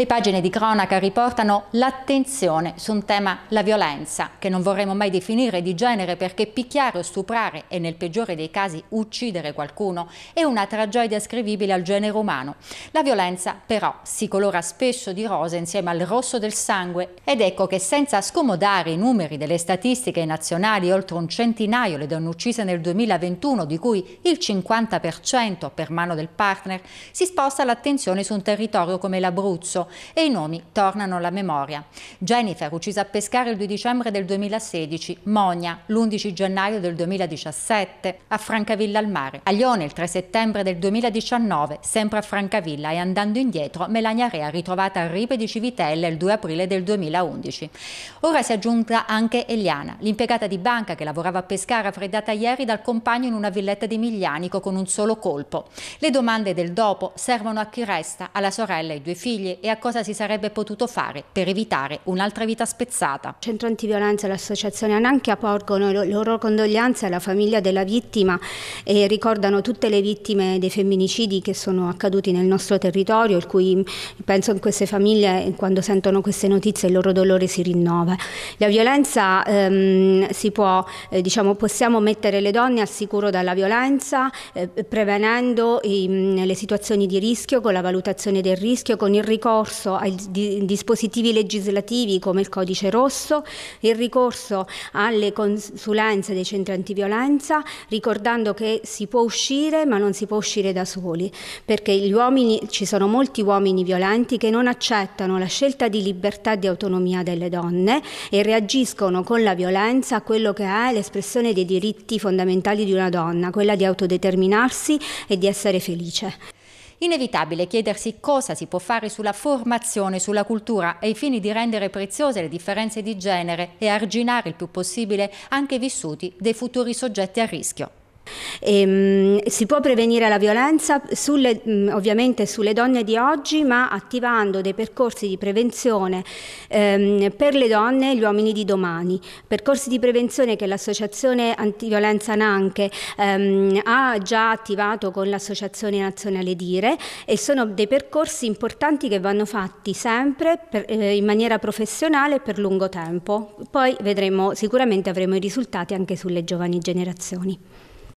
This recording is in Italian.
Le pagine di cronaca riportano l'attenzione su un tema, la violenza, che non vorremmo mai definire di genere perché picchiare o stuprare e nel peggiore dei casi uccidere qualcuno è una tragedia ascrivibile al genere umano. La violenza però si colora spesso di rosa insieme al rosso del sangue ed ecco che senza scomodare i numeri delle statistiche nazionali oltre un centinaio le donne uccise nel 2021 di cui il 50% per mano del partner si sposta l'attenzione su un territorio come l'Abruzzo e i nomi tornano alla memoria. Jennifer, uccisa a Pescare il 2 dicembre del 2016, Monia l'11 gennaio del 2017 a Francavilla al mare, a Lione il 3 settembre del 2019 sempre a Francavilla e andando indietro Melania Rea ritrovata a Ripe di Civitella il 2 aprile del 2011. Ora si è aggiunta anche Eliana, l'impiegata di banca che lavorava a Pescara freddata ieri dal compagno in una villetta di Miglianico con un solo colpo. Le domande del dopo servono a chi resta, alla sorella e ai due figli e a cosa si sarebbe potuto fare per evitare un'altra vita spezzata. Centro Antiviolenza e l'associazione Ananchia porgono le loro condoglianze alla famiglia della vittima e ricordano tutte le vittime dei femminicidi che sono accaduti nel nostro territorio, il cui penso in queste famiglie quando sentono queste notizie il loro dolore si rinnova. La violenza ehm, si può, eh, diciamo, possiamo mettere le donne al sicuro dalla violenza eh, prevenendo i, ehm, le situazioni di rischio con la valutazione del rischio, con il ricordo ricorso ai di, dispositivi legislativi come il codice rosso, il ricorso alle consulenze dei centri antiviolenza, ricordando che si può uscire ma non si può uscire da soli, perché gli uomini, ci sono molti uomini violenti che non accettano la scelta di libertà e di autonomia delle donne e reagiscono con la violenza a quello che è l'espressione dei diritti fondamentali di una donna, quella di autodeterminarsi e di essere felice. Inevitabile chiedersi cosa si può fare sulla formazione, sulla cultura, ai fini di rendere preziose le differenze di genere e arginare il più possibile anche i vissuti dei futuri soggetti a rischio. E, ehm, si può prevenire la violenza sulle, ovviamente sulle donne di oggi, ma attivando dei percorsi di prevenzione ehm, per le donne e gli uomini di domani. Percorsi di prevenzione che l'Associazione Antiviolenza Nanche ehm, ha già attivato con l'Associazione Nazionale Dire e sono dei percorsi importanti che vanno fatti sempre per, eh, in maniera professionale per lungo tempo. Poi vedremo, sicuramente avremo i risultati anche sulle giovani generazioni.